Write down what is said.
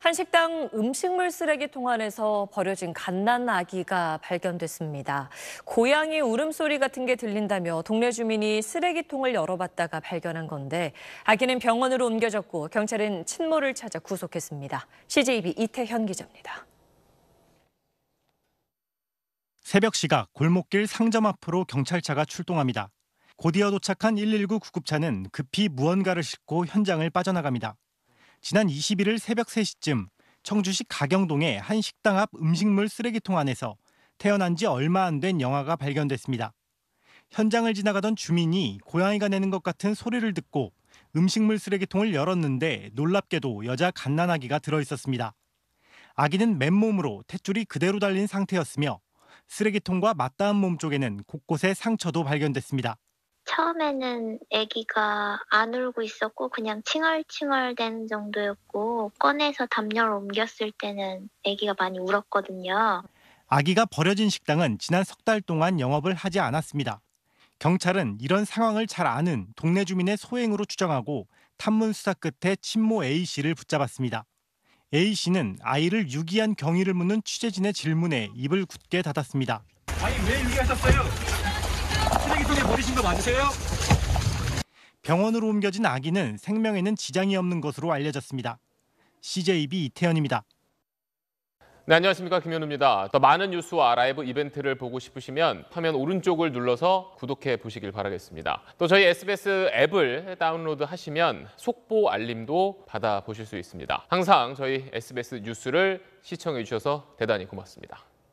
한 식당 음식물 쓰레기통 안에서 버려진 갓난 아기가 발견됐습니다. 고양이 울음소리 같은 게 들린다며 동네 주민이 쓰레기통을 열어봤다가 발견한 건데 아기는 병원으로 옮겨졌고 경찰은 친모를 찾아 구속했습니다. CJB 이태현 기자입니다. 새벽 시각 골목길 상점 앞으로 경찰차가 출동합니다. 곧이어 도착한 119 구급차는 급히 무언가를 싣고 현장을 빠져나갑니다. 지난 21일 새벽 3시쯤 청주시 가경동의 한 식당 앞 음식물 쓰레기통 안에서 태어난 지 얼마 안 된 영아가 발견됐습니다. 현장을 지나가던 주민이 고양이가 내는 것 같은 소리를 듣고 음식물 쓰레기통을 열었는데 놀랍게도 여자 갓난아기가 들어 있었습니다. 아기는 맨몸으로 탯줄이 그대로 달린 상태였으며 쓰레기통과 맞닿은 몸 쪽에는 곳곳에 상처도 발견됐습니다. 처음에는 아기가 안 울고 있었고 그냥 칭얼칭얼 되는 정도였고 꺼내서 담요를 옮겼을 때는 아기가 많이 울었거든요. 아기가 버려진 식당은 지난 석 달 동안 영업을 하지 않았습니다. 경찰은 이런 상황을 잘 아는 동네 주민의 소행으로 추정하고 탐문 수사 끝에 친모 A 씨를 붙잡았습니다. A 씨는 아이를 유기한 경위를 묻는 취재진의 질문에 입을 굳게 닫았습니다. 아니 왜 유기하셨어요? 맞으세요? 병원으로 옮겨진 아기는 생명에는 지장이 없는 것으로 알려졌습니다. CJB 이태현입니다. 네, 안녕하십니까 김현우입니다. 더 많은 뉴스와 라이브 이벤트를 보고 싶으시면 화면 오른쪽을 눌러서 구독해 보시길 바라겠습니다. 또 저희 SBS 앱을 다운로드 하시면 속보 알림도 받아 보실 수 있습니다. 항상 저희 SBS 뉴스를 시청해 주셔서 대단히 고맙습니다.